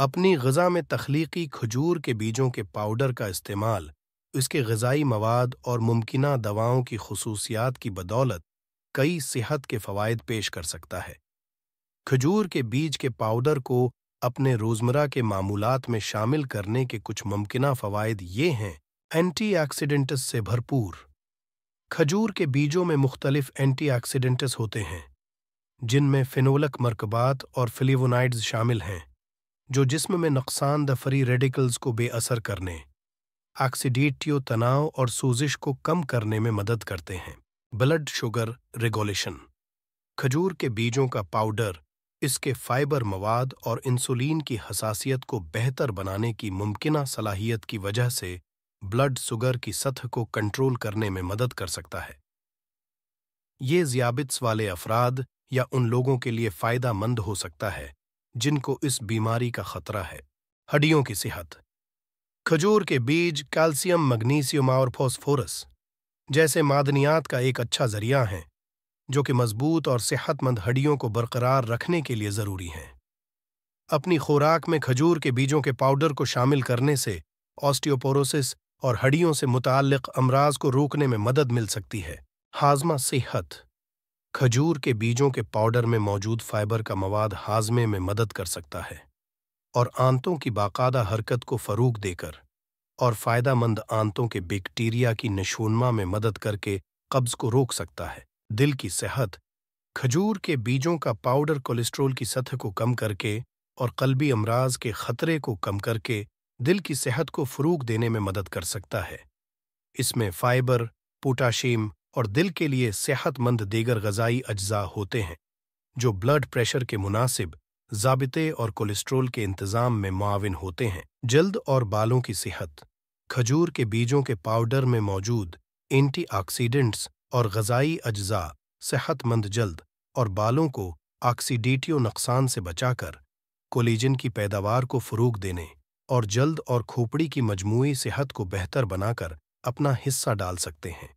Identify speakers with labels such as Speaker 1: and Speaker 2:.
Speaker 1: अपनी गज़ा में तख्लीकी खजूर के बीजों के पाउडर का इस्तेमाल इसके गज़ाई मवाद और मुमकिन दवाओं की खसूसियात की बदौलत कई सेहत के फ़वाद पेश कर सकता है खजूर के बीज के पाउडर को अपने रोज़मर्रा के मामूलत में शामिल करने के कुछ मुमकिन फ़वाद ये हैं एंटीऑक्सीडेंट्स से भरपूर खजूर के बीजों में मुख्तलिफ एंटीऑक्सीडेंट्स होते हैं जिनमें फिनोलक मरकबात और फ्लेवोनाइड्स शामिल हैं जो जिस्म में नुकसान दफरी रेडिकल्स को बेअसर करने ऑक्सीडेटिव तनाव और सूजिश को कम करने में मदद करते हैं ब्लड शुगर रेगोलेशन खजूर के बीजों का पाउडर इसके फाइबर मवाद और इंसुलिन की हसासियत को बेहतर बनाने की मुमकिन सलाहियत की वजह से ब्लड शुगर की सतह को कंट्रोल करने में मदद कर सकता है ये जियाबित्स वाले अफराद या उन लोगों के लिए फ़ायदा मंद हो सकता है जिनको इस बीमारी का खतरा है हड्डियों की सेहत खजूर के बीज कैल्शियम मैग्नीशियम और फॉस्फोरस जैसे मादनियात का एक अच्छा जरिया हैं जो कि मजबूत और सेहतमंद हड्डियों को बरकरार रखने के लिए ज़रूरी हैं अपनी खुराक में खजूर के बीजों के पाउडर को शामिल करने से ऑस्टियोपोरोसिस और हड्डियों से मुतक अमराज को रोकने में मदद मिल सकती है हाजमा सेहत खजूर के बीजों के पाउडर में मौजूद फाइबर का मवाद हाजमे में मदद कर सकता है और आंतों की बाकायदा हरकत को फरूक देकर और फ़ायदामंद आंतों के बैक्टीरिया की नशोनमा में मदद करके कब्ज़ को रोक सकता है दिल की सेहत खजूर के बीजों का पाउडर कोलेस्ट्रोल की सतह को कम करके और कल्बी अमराज के ख़तरे को कम करके दिल की सेहत को फरूग देने में मदद कर सकता है इसमें फाइबर पोटाशियम और दिल के लिए सेहतमंद देगर गजाई अज्जा होते हैं जो ब्लड प्रेशर के मुनासिब जाबिते और कोलेस्ट्रोल के इंतज़ाम में मुआवन होते हैं जल्द और बालों की सेहत खजूर के बीजों के पाउडर में मौजूद एंटीऑक्सीडेंट्स और गजाई अज्जा सेहतमंद जल्द और बालों को ऑक्सीडेटिव नुकसान से बचाकर कोलेजन की पैदावार को फ़रूग देने और जल्द और खोपड़ी की मजमू सेहत को बेहतर बनाकर अपना हिस्सा डाल सकते हैं